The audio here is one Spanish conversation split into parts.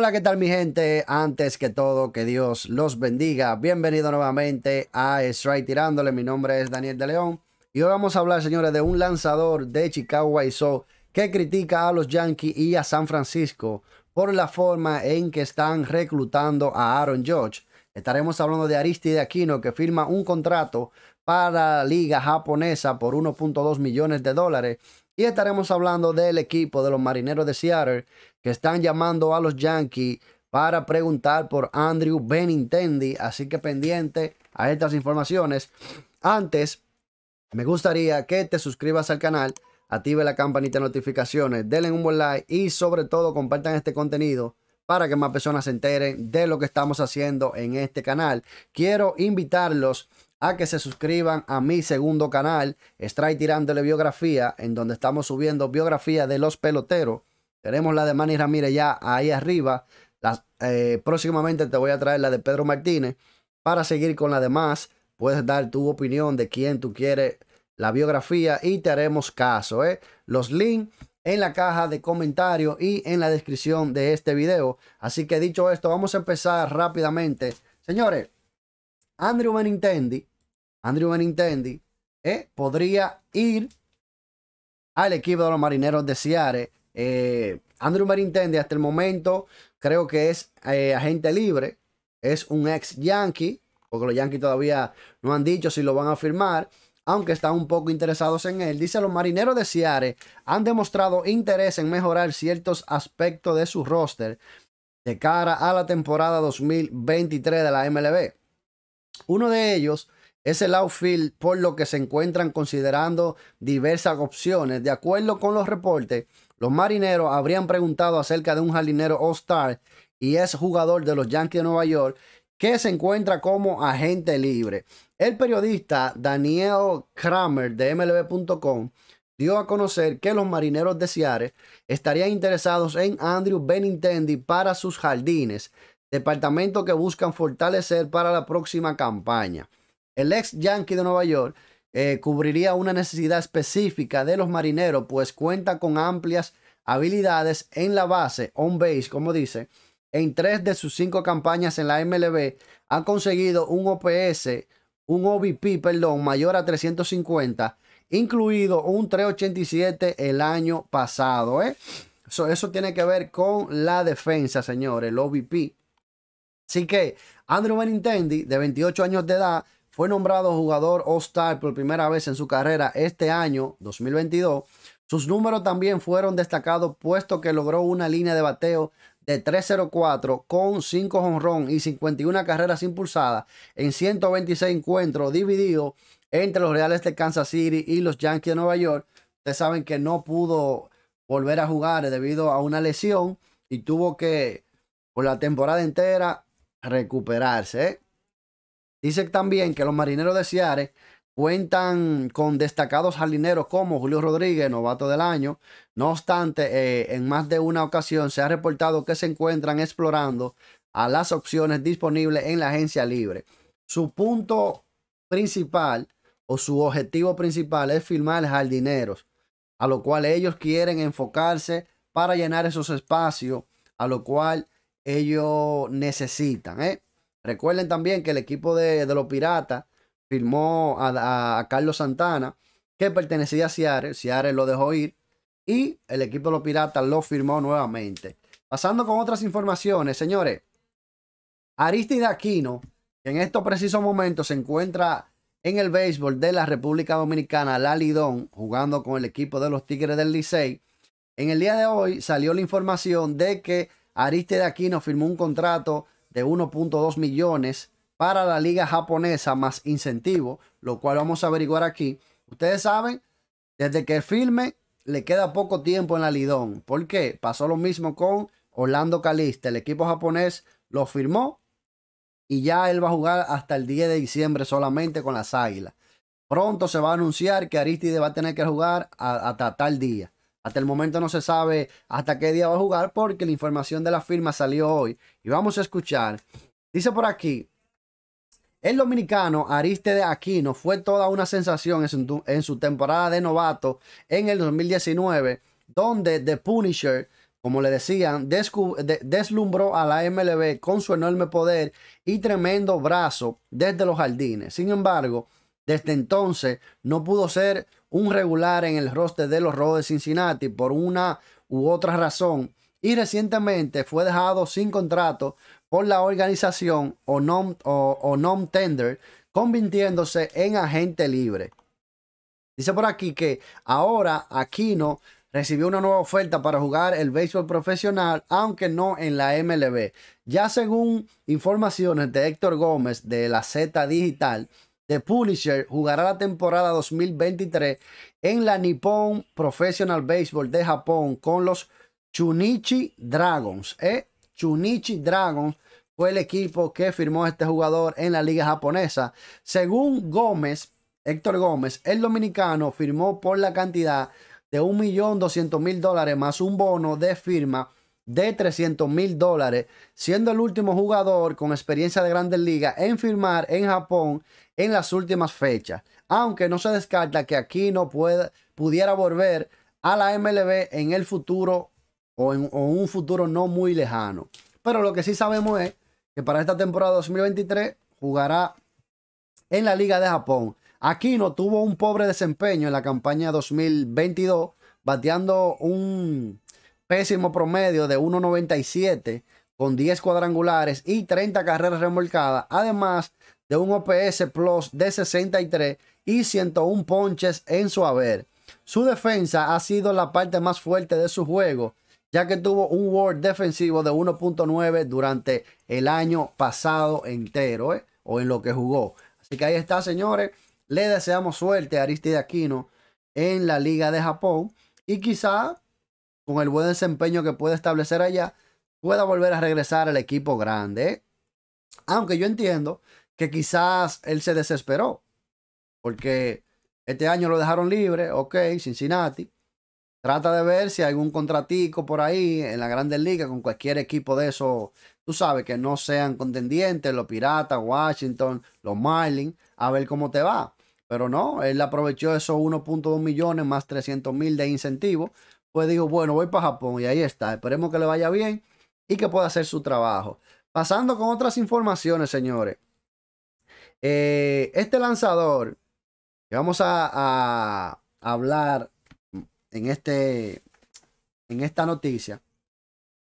Hola, ¿qué tal mi gente? Antes que todo, que Dios los bendiga. Bienvenido nuevamente a Strike Tirándole. Mi nombre es Daniel de León. Y hoy vamos a hablar, señores, de un lanzador de Chicago Iso que critica a los Yankees y a San Francisco por la forma en que están reclutando a Aaron George. Estaremos hablando de Aristide Aquino, que firma un contrato para la liga japonesa por 1.2 millones de dólares y estaremos hablando del equipo de los marineros de Seattle que están llamando a los Yankees para preguntar por Andrew Benintendi. Así que pendiente a estas informaciones. Antes, me gustaría que te suscribas al canal, active la campanita de notificaciones, denle un buen like y sobre todo compartan este contenido para que más personas se enteren de lo que estamos haciendo en este canal. Quiero invitarlos a que se suscriban a mi segundo canal, Strike Tirándole Biografía, en donde estamos subiendo biografías de los peloteros. Tenemos la de Manny Ramírez ya ahí arriba. Eh, próximamente te voy a traer la de Pedro Martínez. Para seguir con la demás, puedes dar tu opinión de quién tú quieres la biografía y te haremos caso. ¿eh? Los links en la caja de comentarios y en la descripción de este video. Así que dicho esto, vamos a empezar rápidamente. Señores, Andrew Benintendi Andrew Benintendi, eh, podría ir al equipo de los marineros de Seattle. Eh, Andrew Benintendi hasta el momento creo que es eh, agente libre, es un ex Yankee, porque los Yankees todavía no han dicho si lo van a firmar, aunque están un poco interesados en él. Dice, los marineros de Seattle han demostrado interés en mejorar ciertos aspectos de su roster de cara a la temporada 2023 de la MLB. Uno de ellos es el outfield por lo que se encuentran considerando diversas opciones. De acuerdo con los reportes, los marineros habrían preguntado acerca de un jardinero All-Star y es jugador de los Yankees de Nueva York que se encuentra como agente libre. El periodista Daniel Kramer de MLB.com dio a conocer que los marineros de Seattle estarían interesados en Andrew Benintendi para sus jardines, departamento que buscan fortalecer para la próxima campaña. El ex Yankee de Nueva York eh, cubriría una necesidad específica de los marineros, pues cuenta con amplias habilidades en la base, on base, como dice. En tres de sus cinco campañas en la MLB ha conseguido un OPS, un OVP, perdón, mayor a 350, incluido un 387 el año pasado. ¿eh? eso tiene que ver con la defensa, señores, el OBP. Así que Andrew Benintendi, de 28 años de edad, fue nombrado jugador All-Star por primera vez en su carrera este año, 2022. Sus números también fueron destacados, puesto que logró una línea de bateo de 304 con 5 jonrón y 51 carreras impulsadas en 126 encuentros divididos entre los Reales de Kansas City y los Yankees de Nueva York. Ustedes saben que no pudo volver a jugar debido a una lesión y tuvo que por la temporada entera recuperarse. ¿eh? Dice también que los marineros de Ciare cuentan con destacados jardineros como Julio Rodríguez, novato del año. No obstante, eh, en más de una ocasión se ha reportado que se encuentran explorando a las opciones disponibles en la agencia libre. Su punto principal o su objetivo principal es firmar jardineros, a lo cual ellos quieren enfocarse para llenar esos espacios, a lo cual ellos necesitan. ¿eh? Recuerden también que el equipo de, los Piratas firmó a, Carlos Santana, que pertenecía a Seattle. Seattle lo dejó ir y el equipo de los Piratas lo firmó nuevamente. Pasando con otras informaciones, señores. Aristide Aquino, que en estos precisos momentos se encuentra en el béisbol de la República Dominicana, lalidón jugando con el equipo de los Tigres del Licey. En el día de hoy salió la información de que de Aquino firmó un contrato de 1.2 millones para la liga japonesa más incentivo, lo cual vamos a averiguar aquí. Ustedes saben, desde que firme le queda poco tiempo en la Lidón. porque Pasó lo mismo con Orlando Calista El equipo japonés lo firmó y ya él va a jugar hasta el 10 de diciembre solamente con las Águilas. Pronto se va a anunciar que Aristide va a tener que jugar hasta tal día. Hasta el momento no se sabe hasta qué día va a jugar porque la información de la firma salió hoy. Y vamos a escuchar. Dice por aquí, el dominicano Ariste Aquino fue toda una sensación en su, temporada de novato en el 2019, donde The Punisher, como le decían, deslumbró a la MLB con su enorme poder y tremendo brazo desde los jardines. Sin embargo, desde entonces no pudo ser un regular en el roster de los Rojos de Cincinnati por una u otra razón y recientemente fue dejado sin contrato por la organización o non, o, tender, convirtiéndose en agente libre. Dice por aquí que ahora Aquino recibió una nueva oferta para jugar el béisbol profesional, aunque no en la MLB. Ya según informaciones de Héctor Gómez de la Z Digital, The Pulisher jugará la temporada 2023 en la Nippon Professional Baseball de Japón con los Chunichi Dragons. ¿eh? Chunichi Dragons fue el equipo que firmó este jugador en la liga japonesa. Según Gómez, Héctor Gómez, el dominicano firmó por la cantidad de 1.200.000 dólares más un bono de firma de 300 mil dólares, siendo el último jugador con experiencia de grandes ligas en firmar en Japón en las últimas fechas, aunque no se descarta que aquí no pudiera volver a la MLB en el futuro o en un futuro no muy lejano. Pero lo que sí sabemos es que para esta temporada 2023 jugará en la Liga de Japón. Aquino tuvo un pobre desempeño en la campaña 2022, bateando un pésimo promedio de 1.97 con 10 cuadrangulares y 30 carreras remolcadas, además de un OPS Plus de 63 y 101 ponches en su haber. Su defensa ha sido la parte más fuerte de su juego, ya que tuvo un Ward defensivo de 1.9 durante el año pasado entero, ¿eh? o en lo que jugó. Así que ahí está, señores. Le deseamos suerte a Aristide Aquino en la Liga de Japón y quizá con el buen desempeño que puede establecer allá, pueda volver a regresar al equipo grande. Aunque yo entiendo que quizás él se desesperó, porque este año lo dejaron libre, ok, Cincinnati. Trata de ver si hay algún contratico por ahí en la grande liga. con cualquier equipo de esos, tú sabes, que no sean contendientes, los Piratas, Washington, los Marlins, a ver cómo te va. Pero no, él aprovechó esos 1.2 millones más 300 mil de incentivos pues digo, bueno, voy para Japón y ahí está. Esperemos que le vaya bien y que pueda hacer su trabajo. Pasando con otras informaciones, señores. Eh, este lanzador que vamos a, hablar en, este, en esta noticia,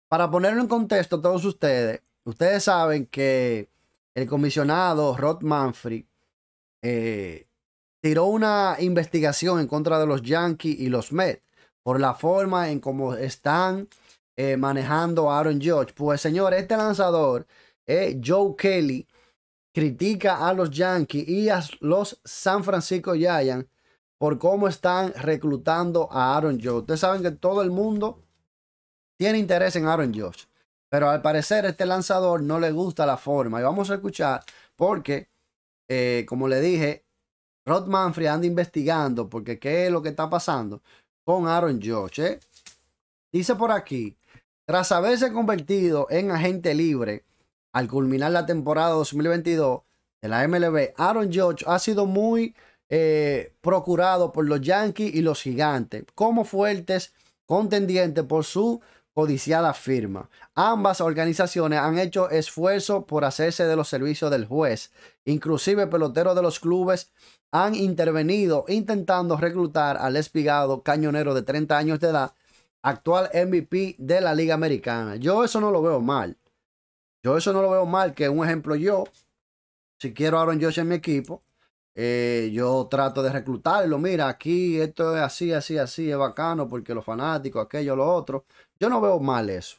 para ponerlo en contexto a todos ustedes, ustedes saben que el comisionado Rod Manfred eh, tiró una investigación en contra de los Yankees y los Mets por la forma en cómo están eh, manejando a Aaron George. Pues señor, este lanzador, eh, Joe Kelly, critica a los Yankees y a los San Francisco Giants por cómo están reclutando a Aaron George. Ustedes saben que todo el mundo tiene interés en Aaron George, pero al parecer este lanzador no le gusta la forma. Y vamos a escuchar porque, eh, como le dije, Rod manfrey anda investigando porque qué es lo que está pasando con Aaron Josh. ¿eh? Dice por aquí, tras haberse convertido en agente libre al culminar la temporada 2022 de la MLB, Aaron Josh ha sido muy eh, procurado por los Yankees y los Gigantes como fuertes contendientes por su codiciada firma. Ambas organizaciones han hecho esfuerzo por hacerse de los servicios del juez. Inclusive peloteros de los clubes han intervenido intentando reclutar al espigado cañonero de 30 años de edad, actual MVP de la Liga Americana. Yo eso no lo veo mal. Yo eso no lo veo mal, que un ejemplo yo, si quiero Aaron Josh en mi equipo, eh, yo trato de reclutarlo, mira, aquí esto es así, así, así, es bacano porque los fanáticos, aquello, lo otro. Yo no veo mal eso.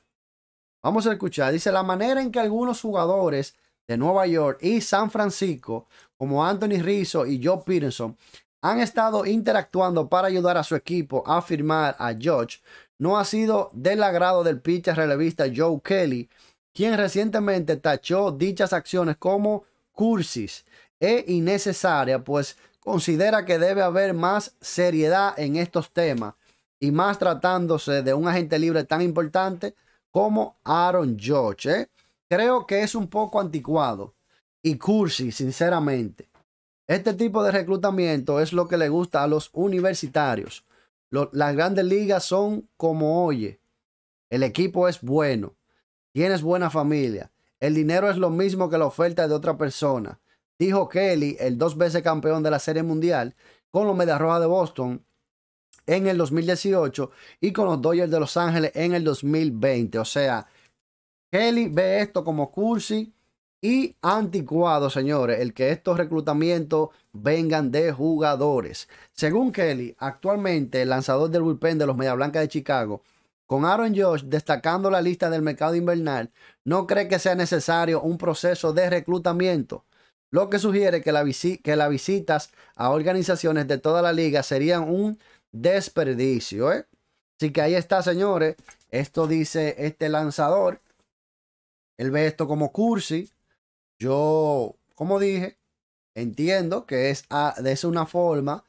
Vamos a escuchar. Dice, la manera en que algunos jugadores de Nueva York y San Francisco, como Anthony Rizzo y Joe Peterson, han estado interactuando para ayudar a su equipo a firmar a George, no ha sido del agrado del pitcher relevista Joe Kelly, quien recientemente tachó dichas acciones como cursis es innecesaria, pues considera que debe haber más seriedad en estos temas y más tratándose de un agente libre tan importante como Aaron George. ¿eh? Creo que es un poco anticuado y cursi, sinceramente. Este tipo de reclutamiento es lo que le gusta a los universitarios. las grandes ligas son como oye. El equipo es bueno. Tienes buena familia. El dinero es lo mismo que la oferta de otra persona dijo Kelly, el dos veces campeón de la Serie Mundial, con los Medias Rojas de Boston en el 2018 y con los Dodgers de Los Ángeles en el 2020. O sea, Kelly ve esto como cursi y anticuado, señores, el que estos reclutamientos vengan de jugadores. Según Kelly, actualmente el lanzador del bullpen de los Media Blancas de Chicago, con Aaron Josh destacando la lista del mercado invernal, no cree que sea necesario un proceso de reclutamiento lo que sugiere que, la que las visitas a organizaciones de toda la liga serían un desperdicio. ¿eh? Así que ahí está, señores. Esto dice este lanzador. Él ve esto como cursi. Yo, como dije, entiendo que es, una forma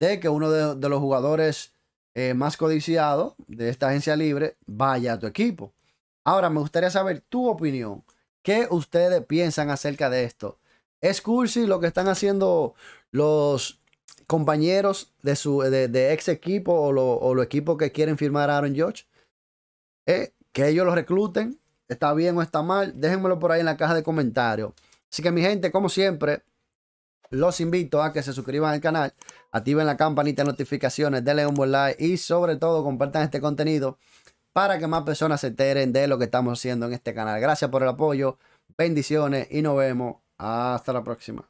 de que uno de, los jugadores eh, más codiciados de esta agencia libre vaya a tu equipo. Ahora, me gustaría saber tu opinión. ¿Qué ustedes piensan acerca de esto? Es cursi lo que están haciendo los compañeros de su de, ex equipo o los equipos que quieren firmar a Aaron George. Eh, que ellos lo recluten. Está bien o está mal. Déjenmelo por ahí en la caja de comentarios. Así que mi gente, como siempre, los invito a que se suscriban al canal, activen la campanita de notificaciones, denle un buen like y sobre todo compartan este contenido para que más personas se enteren de lo que estamos haciendo en este canal. Gracias por el apoyo, bendiciones y nos vemos hasta la próxima.